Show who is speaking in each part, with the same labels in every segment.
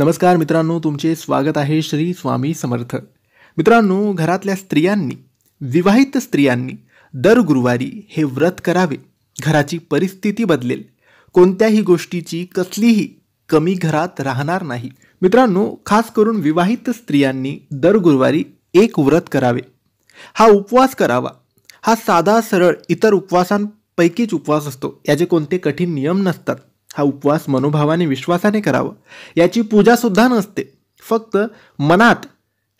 Speaker 1: नमस्कार मित्रांनो तुमचे स्वागत आहे श्री स्वामी समर्थ मित्रांनो घरातल्या स्त्रियांनी विवाहित स्त्रियांनी दर गुरुवारी हे व्रत करावे घराची परिस्थिती बदलेल कोणत्याही गोष्टीची कसलीही कमी घरात राहणार नाही मित्रांनो खास करून विवाहित स्त्रियांनी दर गुरुवारी एक व्रत करावे हा उपवास करावा हा साधा सरळ इतर उपवासांपैकीच उपवास असतो याचे कोणते कठीण नियम नसतात हा उपवास मनोभावाने विश्वासाने करावा याची पूजासुद्धा नसते फक्त मनात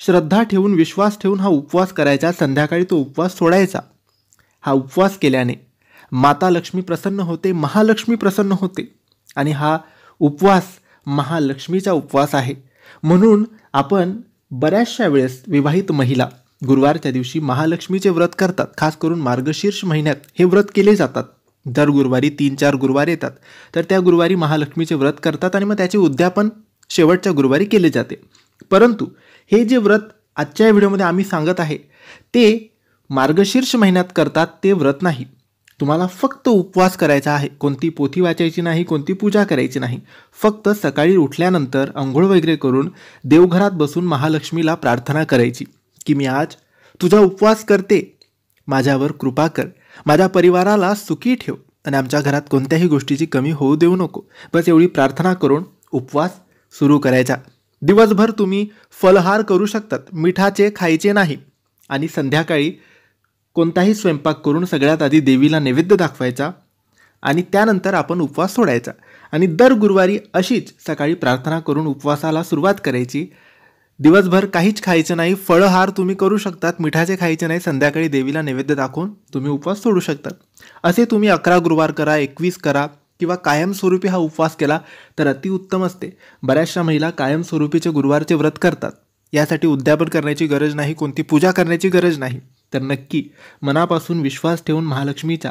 Speaker 1: श्रद्धा ठेवून विश्वास ठेवून हा उपवास करायचा संध्याकाळी तो उपवास सोडायचा हा उपवास केल्याने माता लक्ष्मी प्रसन्न होते महालक्ष्मी प्रसन्न होते आणि हा उपवास महालक्ष्मीचा उपवास आहे म्हणून आपण बऱ्याचशा वेळेस विवाहित महिला गुरुवारच्या दिवशी महालक्ष्मीचे व्रत करतात खास करून मार्गशीर्ष महिन्यात हे व्रत केले जातात दर गुरुवारी तीन चार गुरुवार येतात तर त्या गुरुवारी महालक्ष्मीचे व्रत करतात आणि मग त्याचे उद्यापन शेवटच्या गुरुवारी केले जाते परंतु हे जे व्रत आजच्या व्हिडिओमध्ये आम्ही सांगत आहे ते मार्गशीर्ष महिन्यात करतात ते व्रत नाही तुम्हाला फक्त उपवास करायचा आहे कोणती पोथी वाचायची नाही कोणती पूजा करायची नाही फक्त सकाळी उठल्यानंतर आंघोळ वगैरे करून देवघरात बसून महालक्ष्मीला प्रार्थना करायची की मी आज तुझा उपवास करते माझ्यावर कृपा कर माझ्या परिवाराला सुखी ठेव आणि आमच्या घरात कोणत्याही गोष्टीची कमी होऊ देऊ नको बस एवढी प्रार्थना करून उपवास सुरू करायचा दिवसभर तुम्ही फलहार करू शकतात मिठाचे खायचे नाही आणि संध्याकाळी कोणताही स्वयंपाक करून सगळ्यात आधी देवीला नैवेद्य दाखवायचा आणि त्यानंतर आपण उपवास सोडायचा आणि दर गुरुवारी अशीच सकाळी प्रार्थना करून उपवासाला सुरुवात करायची दिवसभर काहीच खायचं नाही फळहार तुम्ही करू शकतात मिठाचे खायचे नाही संध्याकाळी देवीला नैवेद्य दाखवून तुम्ही उपवास सोडू शकतात असे तुम्ही अकरा गुरुवार करा एकवीस करा किंवा कायमस्वरूपी हा उपवास केला तर अतिउत्तम असते बऱ्याचशा महिला कायमस्वरूपीचे गुरुवारचे व्रत करतात यासाठी उद्यापन करण्याची गरज नाही कोणती पूजा करण्याची गरज नाही तर नक्की मनापासून विश्वास ठेवून महालक्ष्मीचा